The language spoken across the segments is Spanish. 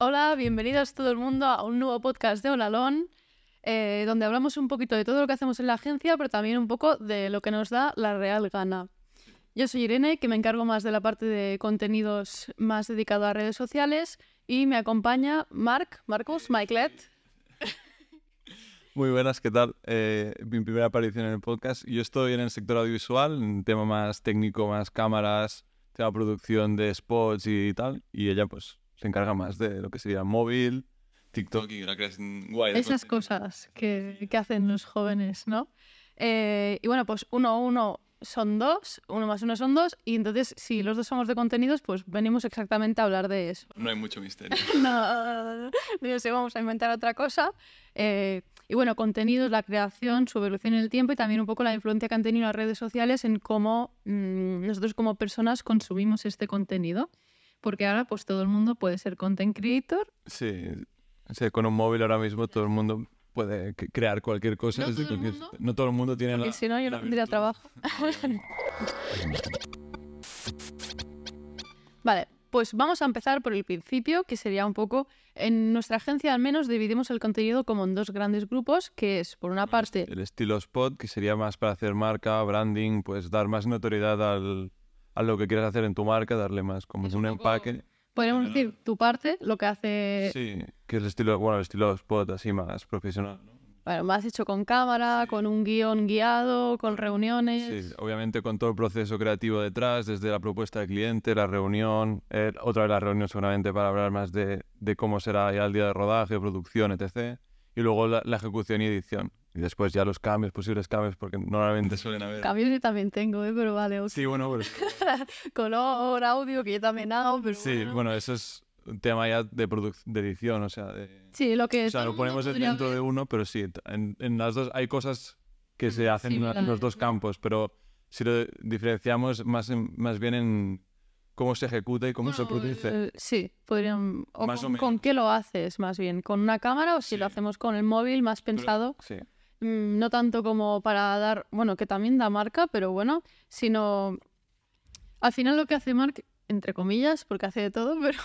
Hola, bienvenidos todo el mundo a un nuevo podcast de Olalón, eh, donde hablamos un poquito de todo lo que hacemos en la agencia, pero también un poco de lo que nos da la real gana. Yo soy Irene, que me encargo más de la parte de contenidos más dedicado a redes sociales, y me acompaña Marc, Marcus, Michael. Muy buenas, ¿qué tal? Eh, mi primera aparición en el podcast. Yo estoy en el sector audiovisual, en tema más técnico, más cámaras, tema producción de spots y tal, y ella pues se encarga más de lo que sería móvil, TikTok y guay. Esas cosas que, hacen los jóvenes, ¿no? Eh, y bueno, pues uno a uno son dos, uno más uno son dos, y entonces si los dos somos de contenidos, pues venimos exactamente a hablar de eso. No hay mucho misterio. no, no sé, vamos a inventar otra cosa. Eh, y bueno, contenidos, la creación, su evolución en el tiempo y también un poco la influencia que han tenido las redes sociales en cómo mm, nosotros como personas consumimos este contenido porque ahora pues todo el mundo puede ser content creator. Sí, con un móvil ahora mismo todo el mundo puede crear cualquier cosa. No, todo, el mundo, tiene si no, yo no tendría trabajo. vale, pues vamos a empezar por el principio, que sería un poco, en nuestra agencia al menos dividimos el contenido como en dos grandes grupos, que es, por una parte... El estilo spot, que sería más para hacer marca, branding, pues dar más notoriedad al, a lo que quieras hacer en tu marca, darle más como un, empaque. Podríamos decir, tu parte, lo que hace... Sí, que es el estilo, bueno, el estilo spot así más profesional, Bueno, más hecho con cámara, con un guión guiado, con reuniones. Sí, obviamente con todo el proceso creativo detrás, desde la propuesta de cliente, la reunión, otra vez la reunión seguramente para hablar más de, cómo será ya el día de rodaje, producción, etc. Y luego la ejecución y edición. Y después ya los cambios, posibles cambios, porque normalmente suelen haber. Cambios yo también tengo, ¿eh? pero vale. Sí, bueno, pero... Color, audio, que yo también hago, pero. Sí, bueno, eso es un tema ya de, de edición, o sea. De... Sí, lo que. es O sea, lo ponemos dentro de uno, pero sí, en, en, las dos hay cosas que se hacen en los dos campos, pero si lo diferenciamos más, más bien en cómo se ejecuta y cómo se produce. Eh, sí, podrían. con, con, qué lo haces más bien? ¿Con una cámara o si lo hacemos con el móvil más pensado? sí. Mm, no tanto como para dar, bueno, que también da marca, pero bueno, sino al final lo que hace Mark, entre comillas, porque hace de todo, pero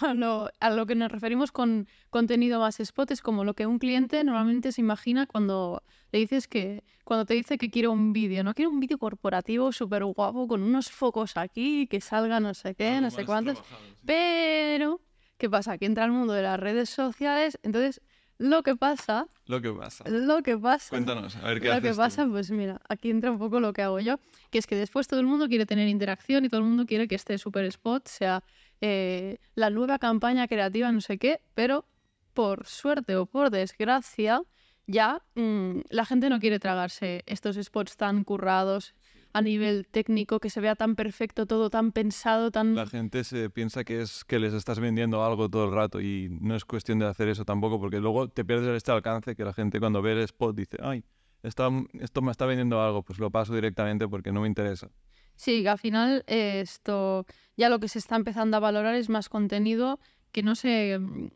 a lo, que nos referimos con contenido más spot es como lo que un cliente normalmente se imagina cuando le dices que, cuando te dice que quiere un vídeo, no quiero un vídeo corporativo súper guapo con unos focos aquí, que salga no sé qué, no sé cuántos, pero ¿qué pasa? Que entra el mundo de las redes sociales, entonces lo que pasa. Lo que pasa. Lo que pasa. Cuéntanos, a ver qué Lo que pasa, pues mira, aquí entra un poco lo que hago yo, que es que después todo el mundo quiere tener interacción y todo el mundo quiere que este super spot sea eh, la nueva campaña creativa, no sé qué, pero por suerte o por desgracia, ya mm, la gente no quiere tragarse estos spots tan currados a nivel técnico, que se vea tan perfecto, todo tan pensado, tan... La gente se piensa que es que les estás vendiendo algo todo el rato y no es cuestión de hacer eso tampoco, porque luego te pierdes este alcance que la gente cuando ve el spot dice, ay, esto me está vendiendo algo, pues lo paso directamente porque no me interesa. Sí, al final eh, esto ya lo que se está empezando a valorar es más contenido que no se mm,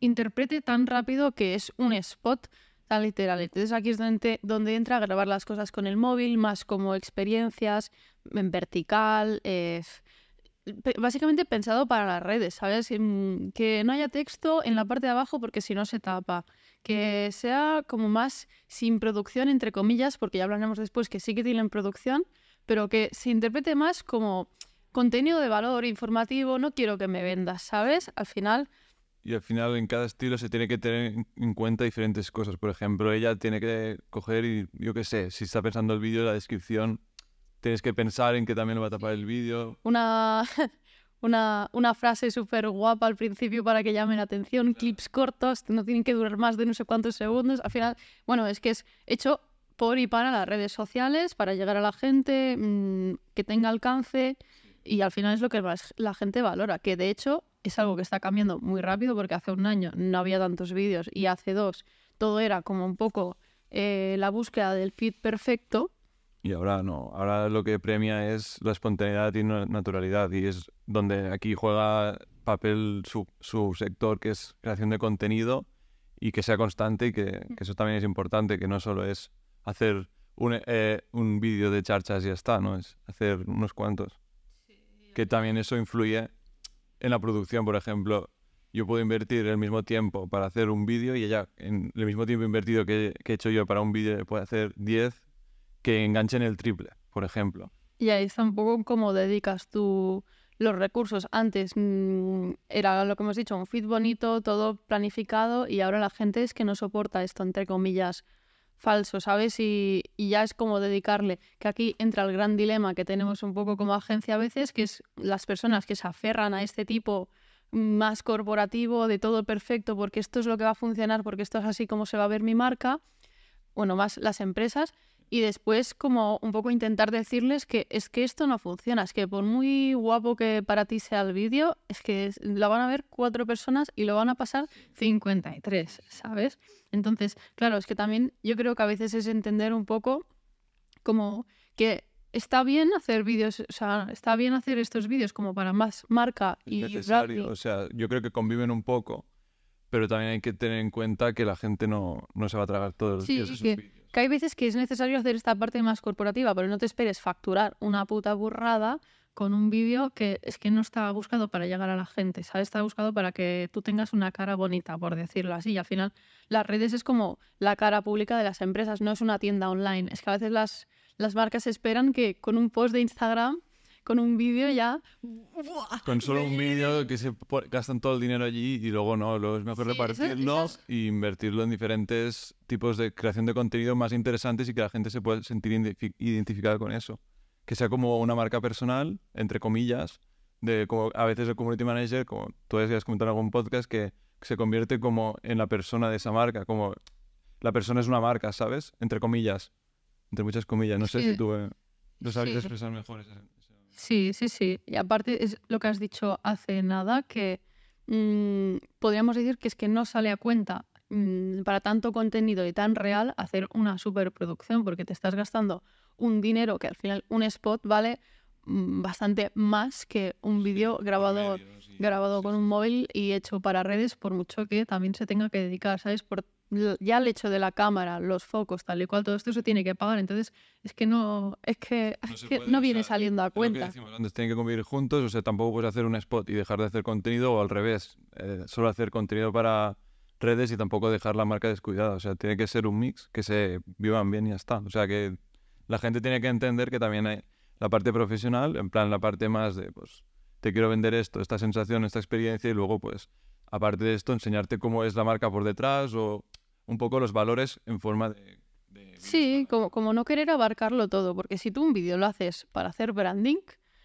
interprete tan rápido que es un spot tan literal. Entonces aquí es donde, donde entra grabar las cosas con el móvil, más como experiencias en vertical, eh, básicamente pensado para las redes, ¿sabes? Que no haya texto en la parte de abajo porque si no se tapa. Que sea como más sin producción, entre comillas, porque ya hablaremos después que sí que tienen producción, pero que se interprete más como contenido de valor informativo, no quiero que me vendas, ¿sabes? Al final y al final en cada estilo se tiene que tener en cuenta diferentes cosas. Por ejemplo, ella tiene que coger y yo qué sé, si está pensando el vídeo, la descripción, tienes que pensar en que también lo va a tapar el vídeo. Una, una, frase súper guapa al principio para que llamen la atención, clips cortos, no tienen que durar más de no sé cuántos segundos. Al final, bueno, es que es hecho por y para las redes sociales, para llegar a la gente, mm, que tenga alcance. Y al final es lo que más la gente valora, que de hecho es algo que está cambiando muy rápido porque hace un año no había tantos vídeos y hace dos todo era como un poco eh, la búsqueda del fit perfecto. Y ahora no, ahora lo que premia es la espontaneidad y naturalidad y es donde aquí juega papel su, sector que es creación de contenido y que sea constante y que, eso también es importante, que no solo es hacer eh, un, vídeo de charchas y ya está, ¿no? Es hacer unos cuantos que también eso influye en la producción, por ejemplo. Yo puedo invertir el mismo tiempo para hacer un vídeo y ella, en el mismo tiempo invertido que, he hecho yo para un vídeo, puede hacer 10 que enganchen el triple, por ejemplo. Y ahí está un poco cómo dedicas tú los recursos. Antes mm, era lo que hemos dicho, un feed bonito, todo planificado, y ahora la gente es que no soporta esto, entre comillas, falso, ¿sabes? Y, ya es como dedicarle, que aquí entra el gran dilema que tenemos un poco como agencia a veces, que es las personas que se aferran a este tipo más corporativo, de todo perfecto, porque esto es lo que va a funcionar, porque esto es así como se va a ver mi marca, bueno, más las empresas, y después como un poco intentar decirles que es que esto no funciona, es que por muy guapo que para ti sea el vídeo, es que lo van a ver cuatro personas y lo van a pasar 53, ¿sabes? Entonces, claro, es que también yo creo que a veces es entender un poco como que está bien hacer vídeos, o sea, está bien hacer estos vídeos como para más marca y necesario, o sea, yo creo que conviven un poco, pero también hay que tener en cuenta que la gente no, no se va a tragar todos los días que hay veces que es necesario hacer esta parte más corporativa, pero no te esperes facturar una puta burrada con un vídeo que es que no está buscado para llegar a la gente, ¿sabes? Está buscado para que tú tengas una cara bonita, por decirlo así. Y al final, las redes es como la cara pública de las empresas, no es una tienda online. Es que a veces las, las marcas esperan que con un post de Instagram con un vídeo ya... Con solo un vídeo que se gastan todo el dinero allí y luego no, luego es mejor de repartirlo invertirlo en diferentes tipos de creación de contenido más interesantes y que la gente se pueda sentir identificada con eso. Que sea como una marca personal, entre comillas, de como a veces el community manager, como tú has comentado en algún podcast, que se convierte como en la persona de esa marca, como la persona es una marca, ¿sabes? Entre comillas, entre muchas comillas, no sé si tú eh, lo sabes expresar mejor. Ese Sí, sí, sí. Y aparte es lo que has dicho hace nada, que mm, podríamos decir que es que no sale a cuenta mm, para tanto contenido y tan real hacer una superproducción, porque te estás gastando un dinero que al final un spot vale mm, bastante más que un vídeo grabado grabado con un móvil y hecho para redes, por mucho que también se tenga que dedicar, ¿sabes? Por ya el hecho de la cámara, los focos, tal y cual, todo esto se tiene que pagar. Entonces, es que no, es que no, viene saliendo a cuenta. Lo que decimos antes, tienen que convivir juntos, o sea, tampoco puedes hacer un spot y dejar de hacer contenido, o al revés, eh, solo hacer contenido para redes y tampoco dejar la marca descuidada. O sea, tiene que ser un mix, que se vivan bien y ya está. O sea, que la gente tiene que entender que también hay la parte profesional, en plan la parte más de, pues, te quiero vender esto, esta sensación, esta experiencia y luego pues aparte de esto enseñarte cómo es la marca por detrás o un poco los valores en forma de... sí, como, como no querer abarcarlo todo, porque si tú un vídeo lo haces para hacer branding,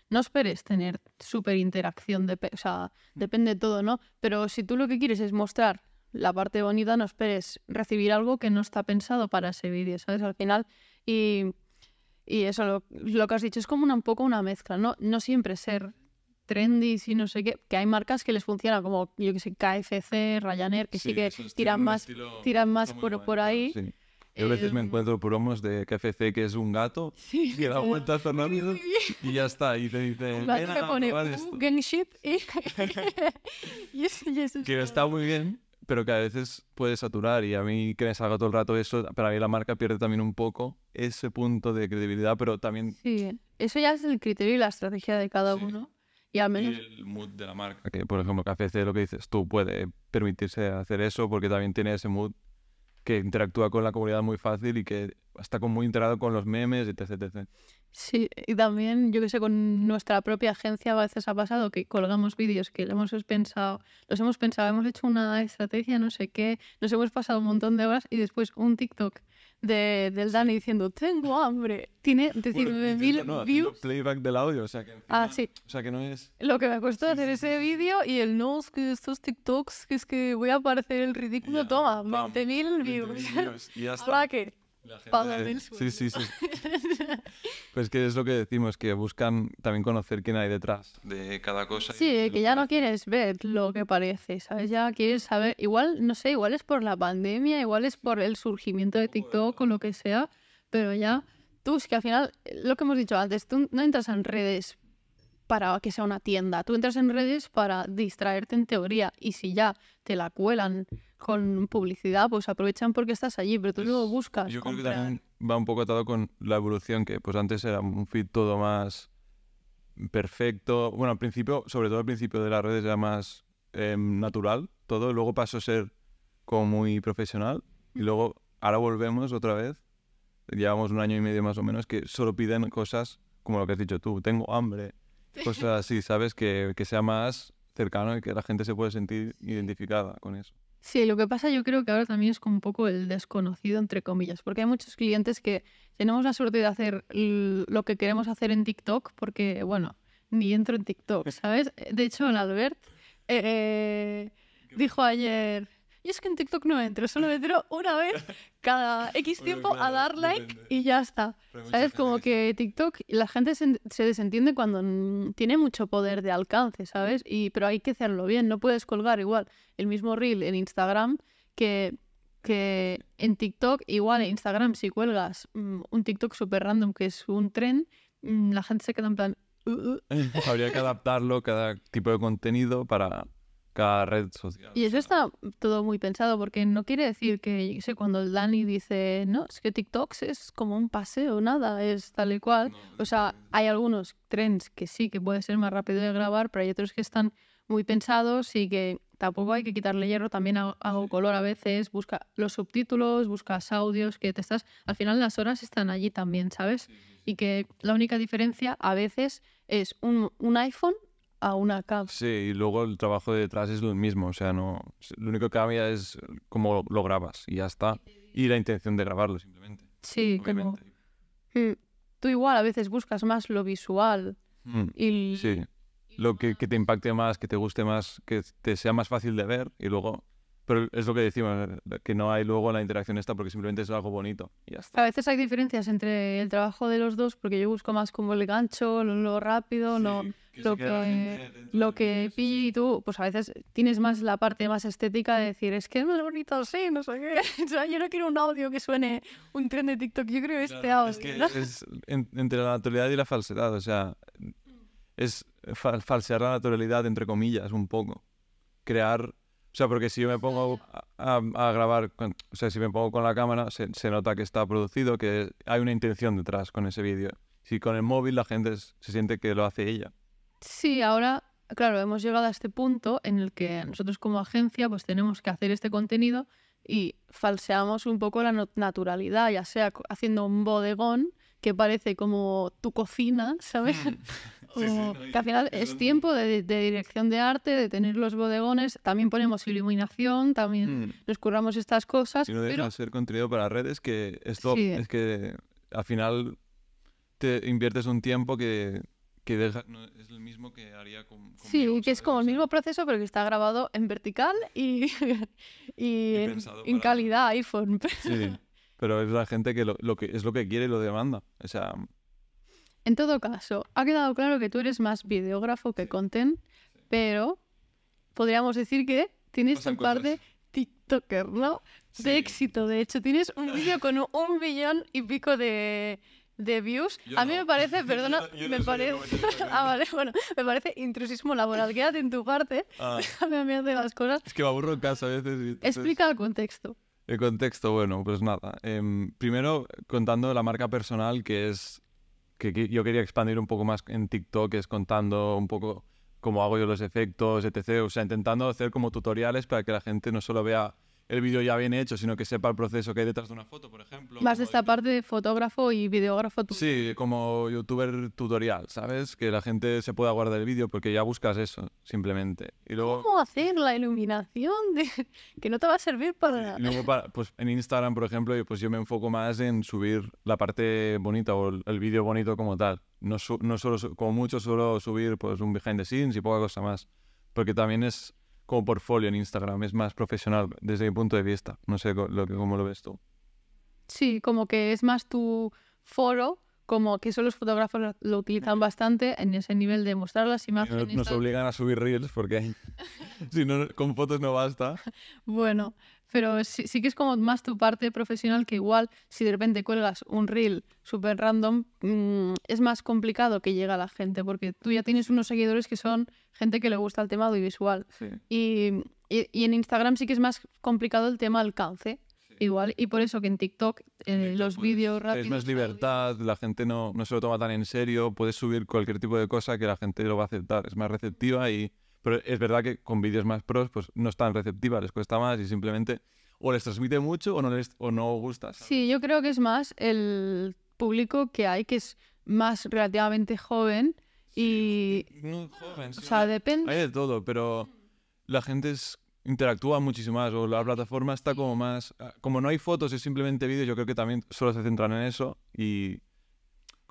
no esperes tener súper interacción, de, o sea, depende todo, ¿no? Pero si tú lo que quieres es mostrar la parte bonita, no esperes recibir algo que no está pensado para ese vídeo, ¿sabes? Al final, y, eso, lo, que has dicho, es como un poco una mezcla, ¿no? No siempre ser trendy, y no sé qué, que hay marcas que les funciona, como yo que sé, KFC, Ryanair, que sí, que tiran más, tiran más por, por ahí. Yo a veces me eh, encuentro promos de KFC que es un gato que da vueltas y ya está. Y te dice, que pone un y eso, eso que está muy bien, pero que a veces puede saturar. Y a mí que me salga todo el rato eso, para mí la marca pierde también un poco ese punto de credibilidad, pero también... Sí, eso ya es el criterio y la estrategia de cada uno. Y al menos... el mood de la marca, que por ejemplo café KFC, lo que dices tú, puede permitirse hacer eso porque también tiene ese mood que interactúa con la comunidad muy fácil y que está con muy integrado con los memes, etc, etc. Sí, y también, yo que sé, con nuestra propia agencia a veces ha pasado que colgamos vídeos que lo hemos pensado, los hemos pensado, hemos hecho una estrategia, no sé qué, nos hemos pasado un montón de horas y después un TikTok de, del Dani diciendo, tengo hambre. Tiene 19.000 bueno, views. Playback del audio, o sea que... Ah, sí. O sea que no es... Lo que me ha costado hacer ese vídeo y el no, es que estos TikToks, que es que voy a parecer el ridículo, toma, 20.000 views. y ya está. Sí, sí, sí. pues que es lo que decimos, que buscan también conocer quién hay detrás de cada cosa. Sí, que ya no quieres ver lo que parece, ¿sabes? Ya quieres saber, igual, no sé, igual es por la pandemia, igual es por el surgimiento de TikTok o lo que sea, pero ya tú es que al final, lo que hemos dicho antes, tú no entras en redes para que sea una tienda, tú entras en redes para distraerte en teoría y si ya te la cuelan con publicidad, pues aprovechan porque estás allí, pero tú luego buscas. Yo creo que también va un poco atado con la evolución, que pues antes era un feed todo más perfecto. Bueno, al principio, sobre todo al principio de las redes era más eh, natural todo, luego pasó a ser como muy profesional y mm. luego ahora volvemos otra vez. Llevamos un año y medio más o menos que solo piden cosas como lo que has dicho tú, tengo hambre, cosas así, ¿sabes? Que, que sea más cercano y que la gente se puede sentir identificada con eso. Sí, lo que pasa yo creo que ahora también es como un poco el desconocido, entre comillas, porque hay muchos clientes que tenemos la suerte de hacer lo que queremos hacer en TikTok, porque, bueno, ni entro en TikTok, ¿sabes? Eh, de hecho, Albert eh, dijo ayer y es que en TikTok no entro, solo entro una vez cada X tiempo a dar like y ya está. ¿Sabes? Como que TikTok, la gente se, desentiende cuando tiene mucho poder de alcance, ¿sabes? Y, pero hay que hacerlo bien, no puedes colgar igual el mismo reel en Instagram que, que en TikTok, igual en Instagram si cuelgas mm, un TikTok súper random que es un tren, mm, la gente se queda en plan... Uh, uh". Habría que adaptarlo, cada tipo de contenido para cada red social. Y eso está todo muy pensado, porque no quiere decir que, sé, cuando el Dani dice, no, es que TikTok es como un paseo, nada, es tal y cual. o sea, hay algunos trends que sí, que puede ser más rápido de grabar, pero hay otros que están muy pensados y que tampoco hay que quitarle hierro. También hago, color a veces, busca los subtítulos, buscas audios, que te estás... Al final las horas están allí también, ¿sabes? Y que la única diferencia a veces es un, un iPhone a una cap Sí, y luego el trabajo de detrás es lo mismo, o sea, no, lo único que cambia es cómo lo grabas y ya está, y la intención de grabarlo simplemente. Sí, como... Hmm. Tú igual a veces buscas más lo visual hmm. y... Sí, lo que te impacte más, que te guste más, que te sea más fácil de ver y luego pero es lo que decimos, que no hay luego la interacción esta porque simplemente es algo bonito. Y ya está. A veces hay diferencias entre el trabajo de los dos porque yo busco más como el gancho, lo, rápido, lo, que, lo que, pille y tú, pues a veces tienes más la parte más estética de mm. decir, es que es más bonito así, no sé qué. yo no quiero un audio que suene un tren de TikTok, yo creo este audio. Es que es entre la naturalidad y la falsedad, o sea, es falsear la naturalidad entre comillas un poco. Crear o sea, porque si yo me pongo a, grabar, o sea, si me pongo con la cámara, se, nota que está producido, que hay una intención detrás con ese vídeo. Si con el móvil la gente se siente que lo hace ella. Sí, ahora, claro, hemos llegado a este punto en el que nosotros como agencia pues tenemos que hacer este contenido y falseamos un poco la naturalidad, ya sea haciendo un bodegón que parece como tu cocina, ¿sabes? Mm. que al final es tiempo de, dirección de arte, de tener los bodegones, también ponemos iluminación, también mm. nos curramos estas cosas. Y no deja de ser contenido para redes, que esto es que al final te inviertes un tiempo que, es el mismo que haría con... sí, que es como el mismo proceso, pero que está grabado en vertical y, en, calidad iPhone. Sí. Pero es la gente que, lo, que es lo que quiere y lo demanda. O sea... En todo caso, ha quedado claro que tú eres más videógrafo que content, pero podríamos decir que tienes un par de TikToker, ¿no? De éxito, de hecho. Tienes un vídeo con un millón y pico de, views. a mí me parece, perdona, me parece. ah, vale, bueno, me parece intrusismo laboral. Quédate en tu parte. Ah. Déjame a las cosas. Es que me aburro en casa a veces. Explica el contexto. El contexto, bueno, pues nada. Em, primero, contando la marca personal, que es que yo quería expandir un poco más en TikTok, es contando un poco cómo hago yo los efectos, etc. O sea, intentando hacer como tutoriales para que la gente no solo vea el vídeo ya bien hecho, sino que sepa el proceso que hay detrás de una foto, por ejemplo. Más esta parte de fotógrafo y videógrafo. Tú. Sí, como youtuber tutorial, ¿sabes? Que la gente se pueda guardar el vídeo porque ya buscas eso, simplemente. Y luego, ¿Cómo hacer la iluminación de... que no te va a servir para nada? pues en Instagram, por ejemplo, yo, pues yo me enfoco más en subir la parte bonita o el, vídeo bonito como tal. No, no solo, como mucho, solo subir pues un behind the scenes y poca cosa más. Porque también es como portfolio en Instagram, es más profesional desde mi punto de vista. No sé lo que, cómo lo ves tú. Sí, como que es más tu foro, como que eso los fotógrafos lo utilizan bastante en ese nivel de mostrar las imágenes. Nos, obligan a subir reels porque si con fotos no basta. Bueno, pero sí, sí, que es como más tu parte profesional que igual si de repente cuelgas un reel súper random, mm, es más complicado que llegue a la gente porque tú ya tienes unos seguidores que son gente que le gusta el tema audiovisual. Y, y, en Instagram sí que es más complicado el tema alcance. Igual, y por eso que en TikTok, eh, los pues, vídeos rápidos. Es más libertad, la gente no, no se lo toma tan en serio, puedes subir cualquier tipo de cosa que la gente lo va a aceptar, es más receptiva y, pero es verdad que con vídeos más pros, pues no están receptivas, les cuesta más y simplemente o les transmite mucho o no les o no gusta. Sí, yo creo que es más el público que hay, que es más relativamente joven y... no, joven, sí, o sea, depende... Hay de todo, pero la gente es, interactúa muchísimo más o la plataforma está como más... Ah, como no hay fotos, es simplemente vídeo, yo creo que también solo se centran en eso y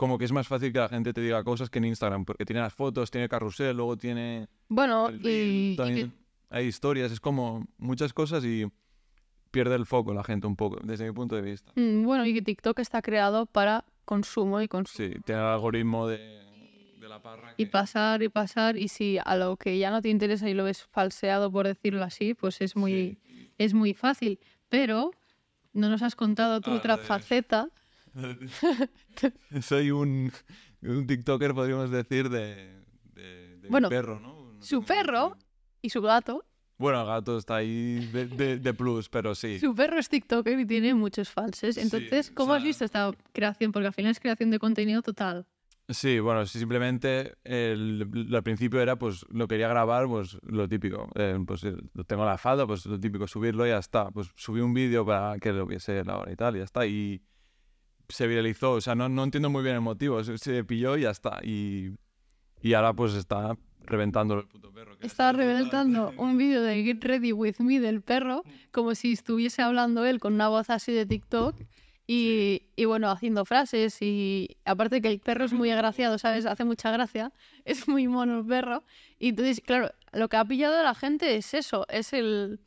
como que es más fácil que la gente te diga cosas que en Instagram, porque tiene las fotos, tiene carrusel, luego tiene... Bueno, y... También Hay historias, es como muchas cosas y pierde el foco la gente un poco, desde mi punto de vista. Mm, bueno, y TikTok está creado para consumo y consumo. Sí, tiene el algoritmo de, de la parra. Y pasar y pasar, y si a lo que ya no te interesa y lo ves falseado, por decirlo así, pues es muy, es muy fácil. Pero no nos has contado tu ah, otra faceta, Soy un, un TikToker, podríamos decir, de, de, bueno, perro, su perro y su gato. Bueno, el gato está ahí de, plus, pero sí. Su perro es TikToker y tiene muchos falses. Entonces, ¿cómo has visto esta creación? Porque al final es creación de contenido total. Sí, bueno, simplemente el, al principio era, pues, lo quería grabar, pues, lo típico. Eh, pues pues, tengo la falda, pues, lo típico, subirlo y ya está. Pues, subí un vídeo para que lo viese la hora y tal, y ya está. Y, se viralizó. O sea, no, no entiendo muy bien el motivo. Se, pilló y ya está. Y, y ahora pues está reventando el puto perro. reventando un vídeo de Get Ready With Me del perro, como si estuviese hablando él con una voz así de TikTok. Y, y, bueno, haciendo frases y aparte que el perro es muy agraciado, ¿sabes? Hace mucha gracia, es muy mono el perro. Y entonces, claro, lo que ha pillado la gente es eso, es el,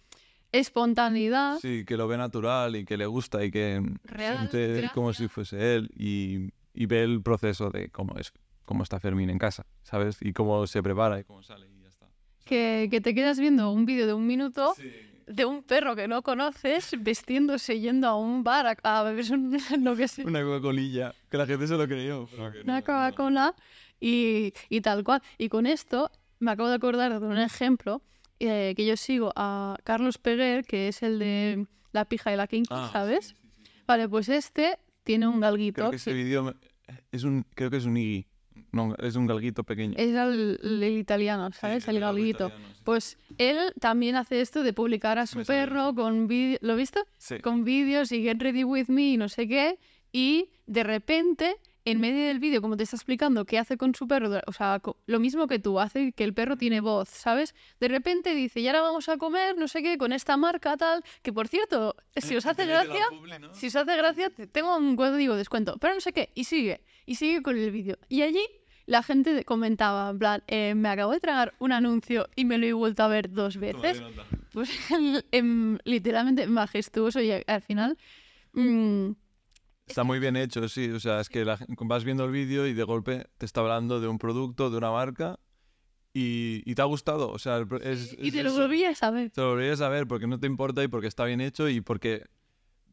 espontaneidad. Sí, que lo ve natural y que le gusta y que siente como si fuese él y, ve el proceso de cómo es cómo está Fermín en casa, ¿sabes? Y cómo se prepara y cómo sale y ya está. Que, te quedas viendo un vídeo de un minuto de un perro que no conoces vestiéndose yendo a un bar a, beber, un, que Una coca cola que la gente se lo creyó. Una Coca-Cola y, y tal cual. Y con esto me acabo de acordar de un ejemplo eh, que yo sigo a Carlos Peguer, que es el de La pija y la kinky, ah, ¿sabes? Vale, pues este tiene un galguito. Creo que ese vídeo es un, creo que es un Iggy. No, es un galguito pequeño. Es el, el italiano, ¿sabes? el, galguito. pues él también hace esto de publicar a su perro con vídeos. ¿Lo visto Con vídeos y Get Ready With Me y no sé qué. Y de repente en medio del vídeo, como te está explicando qué hace con su perro, o sea, lo mismo que tú, hace que el perro tiene voz, ¿sabes? De repente dice, y ahora vamos a comer, no sé qué, con esta marca tal, que por cierto, si os hace gracia, si os hace gracia, tengo un código descuento, pero no sé qué, y sigue, y sigue con el vídeo. Y allí la gente comentaba, en plan, eh, me acabo de tragar un anuncio y me lo he vuelto a ver dos veces. Pues literalmente majestuoso y al final... Mm, Está muy bien hecho, sí. O sea, es que vas viendo el vídeo y de golpe te está hablando de un producto, de una marca y, y, te ha gustado. O sea, y te lo volvías a ver. Te lo volvías a ver porque no te importa y porque está bien hecho y porque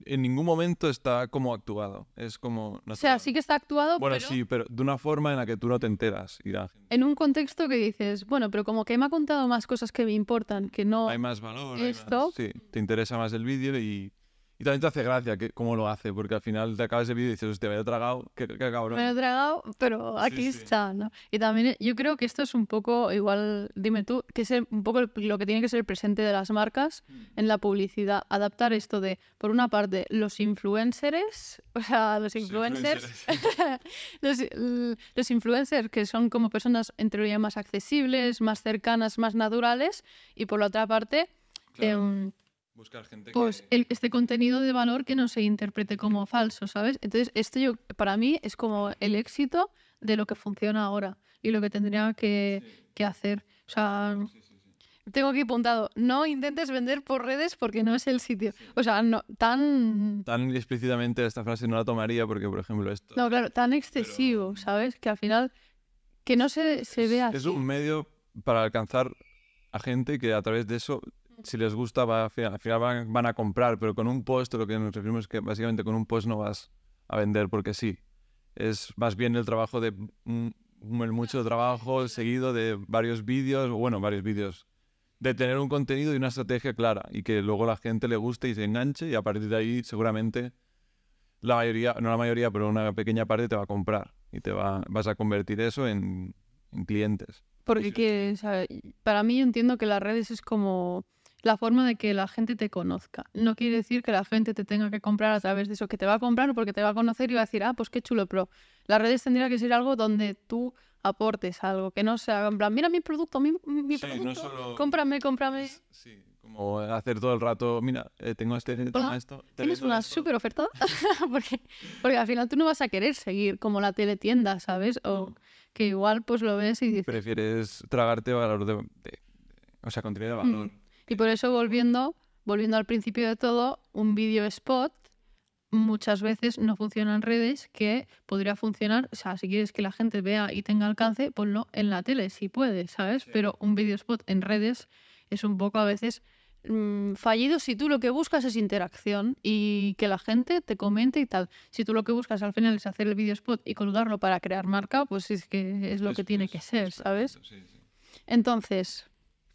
en ningún momento está como actuado. Es como. o sea, sí que está actuado. Bueno, sí, pero de una forma en la que tú no te enteras, Irá. En un contexto que dices, bueno, pero como que me ha contado más cosas que me importan, que no. Hay más valor. Esto. Sí, te interesa más el vídeo y y también te hace gracia que, cómo lo hace, porque al final te acabas el vídeo y dices, hostia, me he tragado, qué, cabrón. Me he tragado, pero aquí está, ¿no? Y también eh, yo creo que esto es un poco, igual, dime tú, que es un poco lo que tiene que ser el presente de las marcas mm. en la publicidad. Adaptar esto de, por una parte, los influencers, o sea, los influencers, los, los, influencers que son como personas, entre teoría más accesibles, más cercanas, más naturales, y por la otra parte... Em, Buscar gente pues este contenido de valor que no se interprete como falso, ¿sabes? Entonces, esto yo, para mí es como el éxito de lo que funciona ahora y lo que tendría que, hacer. O sea, tengo aquí apuntado, no intentes vender por redes porque no es el sitio. O sea, no, tan... Tan explícitamente esta frase no la tomaría porque, por ejemplo, esto... No, claro, tan excesivo, ¿sabes? Que al final, que no se, se vea... así. es un medio para alcanzar a gente que a través de eso si les gusta, al final van, a comprar, pero con un post, lo que nos referimos es que básicamente con un post no vas a vender porque sí. Es más bien el trabajo de mm, mucho trabajo seguido de varios vídeos, bueno, varios vídeos, de tener un contenido y una estrategia clara y que luego la gente le guste y se enganche y a partir de ahí seguramente la mayoría, no la mayoría, pero una pequeña parte te va a comprar y te va, vas a convertir eso en, clientes. Porque que, para mí yo entiendo que las redes es como la forma de que la gente te conozca. No quiere decir que la gente te tenga que comprar a través de eso, que te va a comprar porque te va a conocer y va a decir, ah, pues qué chulo, pero las redes tendría que ser algo donde tú aportes algo, que no sea en mira mi producto, mi, producto, cómprame, cómprame. Sí, como hacer todo el rato, mira, eh, tengo este, este esto. Tienes una súper oferta, porque, porque al final tú no vas a querer seguir como la teletienda, ¿sabes? O que igual pues lo ves y dices... Prefieres tragarte valor de... o sea, contenido de valor. Y por eso volviendo, volviendo al principio de todo, un video spot muchas veces no funciona en redes que podría funcionar, o sea, si quieres que la gente vea y tenga alcance, ponlo en la tele si puedes, ¿sabes? Pero un video spot en redes es un poco a veces mm, fallido si tú lo que buscas es interacción y que la gente te comente y tal. Si tú lo que buscas al final es hacer el video spot y colgarlo para crear marca, pues es que es lo que tiene que ser, ¿sabes? Entonces,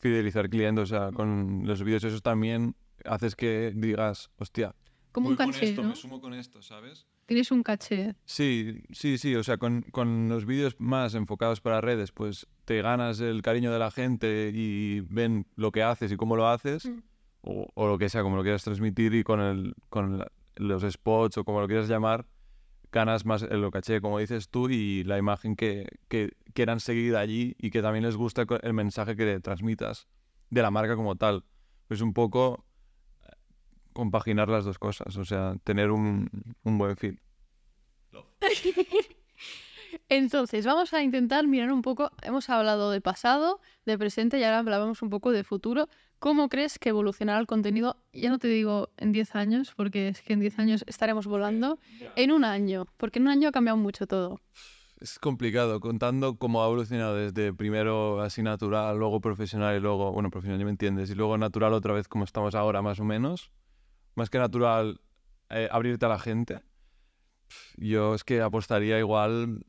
fidelizar clientes, o sea, con los vídeos esos también haces que digas, hostia. Como un caché, Me sumo con esto, ¿sabes? Tienes un caché. Sí, sí, sí. O sea, con, los vídeos más enfocados para redes, pues te ganas el cariño de la gente y ven lo que haces y cómo lo haces, mm. o, lo que sea, como lo quieras transmitir, y con, el, con los spots o como lo quieras llamar, ganas más el lo caché, como dices tú, y la imagen que, quieran seguir allí y que también les gusta el mensaje que transmitas de la marca como tal. Es un poco eh, compaginar las dos cosas, o sea, tener un, buen feel. Entonces, vamos a intentar mirar un poco, hemos hablado de pasado, de presente y ahora hablamos un poco de futuro. ¿Cómo crees que evolucionará el contenido? Ya no te digo en 10 años, porque es que en 10 años estaremos volando. En un año, porque en un año ha cambiado mucho todo. Es complicado, contando cómo ha evolucionado desde primero así natural, luego profesional y luego, bueno, profesional ya me entiendes, y luego natural otra vez como estamos ahora más o menos. Más que natural, eh, abrirte a la gente. Yo es que apostaría igual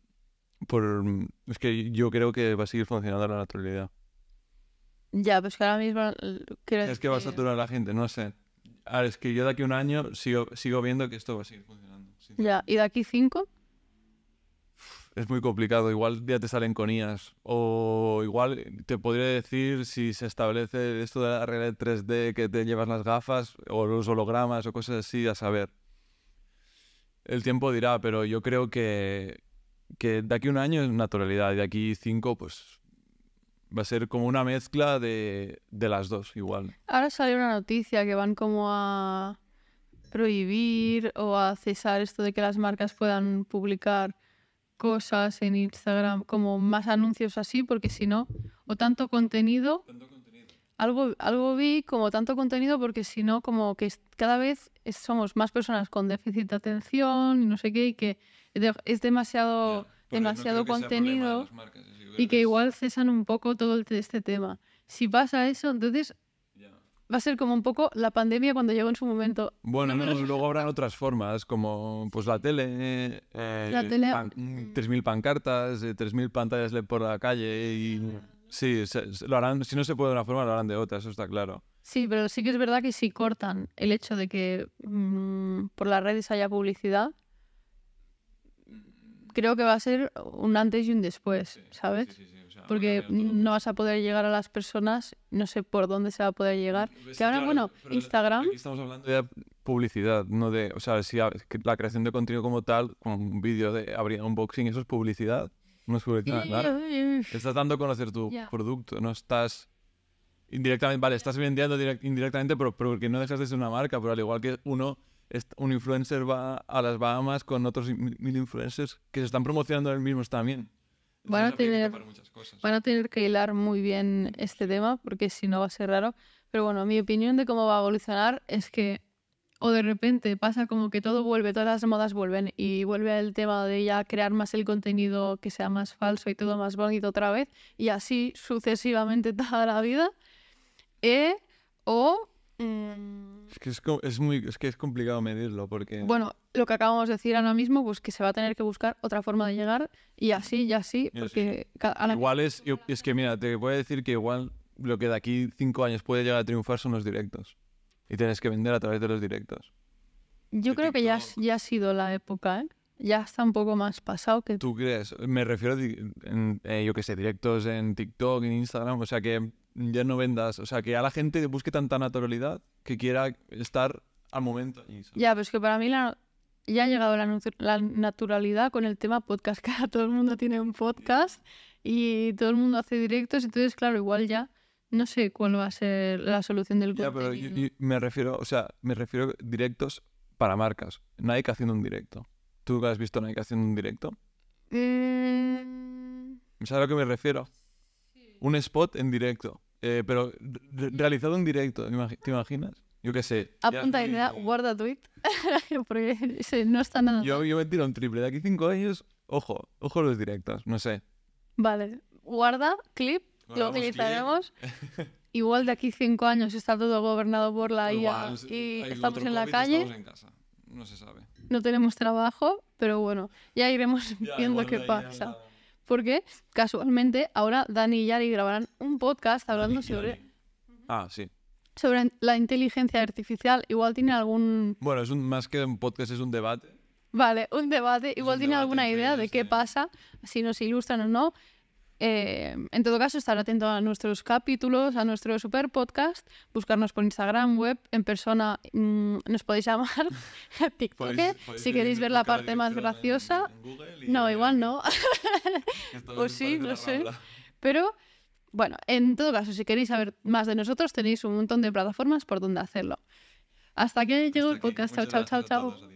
por... Es que yo creo que va a seguir funcionando la naturalidad. Ya, pues que ahora mismo eh, Es que va a saturar a la gente, no sé. Ahora, es que yo de aquí un año sigo, sigo viendo que esto va a seguir funcionando. Ya, ¿y de aquí cinco? Es muy complicado, igual ya te salen conías. O igual te podría decir si se establece esto de la realidad 3D que te llevas las gafas o los hologramas o cosas así, a saber. El tiempo dirá, pero yo creo que, que de aquí un año es naturalidad, de aquí cinco, pues Va a ser como una mezcla de, las dos, igual. Ahora sale una noticia que van como a prohibir o a cesar esto de que las marcas puedan publicar cosas en Instagram, como más anuncios así, porque si no, o tanto contenido, Algo, algo vi como tanto contenido, porque si no, como que cada vez somos más personas con déficit de atención y no sé qué, y que es demasiado demasiado contenido y que igual cesan un poco todo este tema. Si pasa eso, entonces va a ser como un poco la pandemia cuando llegó en su momento. Bueno, luego habrán otras formas, como pues la tele, eh, 3.000 mm, mm. pancartas, 3.000 eh, pantallas por la calle y... Ah. Sí, lo harán, si no se puede de una forma, lo harán de otra, eso está claro. Sí, pero sí que es verdad que si cortan el hecho de que mm, por las redes haya publicidad, creo que va a ser un antes y un después, ¿sabes? Porque no vas a poder llegar a las personas, no sé por dónde se va a poder llegar. Pues que ahora, bueno, Instagram... estamos hablando de publicidad, no de... O sea, si la creación de contenido como tal, con un vídeo de abrir unboxing, eso es publicidad. No es publicidad, Te Estás dando a conocer tu producto, no estás... Indirectamente, vale, estás vendiendo indirectamente, pero, porque no dejas de ser una marca, pero al igual que uno un influencer va a las Bahamas con otros mil influencers que se están promocionando ellos mismos también. Van a, tener, van a tener que hilar muy bien este tema porque si no va a ser raro. Pero bueno, mi opinión de cómo va a evolucionar es que o de repente pasa como que todo vuelve, todas las modas vuelven y vuelve el tema de ya crear más el contenido que sea más falso y todo más bonito otra vez y así sucesivamente toda la vida. Eh, o Em, es que es, muy, es que es complicado medirlo porque... Bueno, lo que acabamos de decir ahora mismo, pues que se va a tener que buscar otra forma de llegar y así, y así, porque... igual es, es que mira, te voy a decir que igual lo que de aquí cinco años puede llegar a triunfar son los directos. Y tienes que vender a través de los directos. Yo creo que ya, ya ha sido la época, ¿eh? Ya está un poco más pasado que... ¿Tú crees? Me refiero, a, eh, yo qué sé, directos en TikTok, en Instagram, o sea que ya no vendas, o sea, que a la gente busque tanta naturalidad que quiera estar al momento. Ya, pero es que para mí ya ha llegado la, naturalidad con el tema podcast, que todo el mundo tiene un podcast y todo el mundo hace directos, entonces claro, igual ya no sé cuál va a ser la solución del Ya, pero me refiero, o sea, me refiero directos para marcas, Nike haciendo un directo. ¿Tú has visto Nike haciendo un directo? Eh, ¿Sabes a lo que me refiero? Un spot en directo. Eh, pero realizado en directo, ¿te imaginas? Yo qué sé. Apunta idea, guarda tweet, porque no está nada. Yo, me tiro un triple. De aquí cinco años, ojo, ojo los directos, no sé. Vale, guarda, clip, lo utilizaremos. Igual de aquí cinco años está todo gobernado por la IA y estamos en la calle. No No tenemos trabajo, pero bueno, ya iremos viendo qué pasa porque casualmente ahora Dani y Yari grabarán un podcast hablando sobre... Ah, sí. Sobre la inteligencia artificial. Igual tiene algún... Bueno, es un, más que un podcast, es un debate. Vale, un debate. Igual tiene alguna idea de qué eh. pasa, si nos ilustran o no. Eh, en todo caso, estar atento a nuestros capítulos, a nuestro super podcast, buscarnos por Instagram, web, en persona mm, nos podéis llamar, TikTok, ¿eh? si queréis ver la parte más graciosa. no, igual no. o sí, no sé. Pero bueno, en todo caso, si queréis saber más de nosotros, tenéis un montón de plataformas por donde hacerlo. Hasta aquí llegó el podcast. Chao, chao, chao, chao.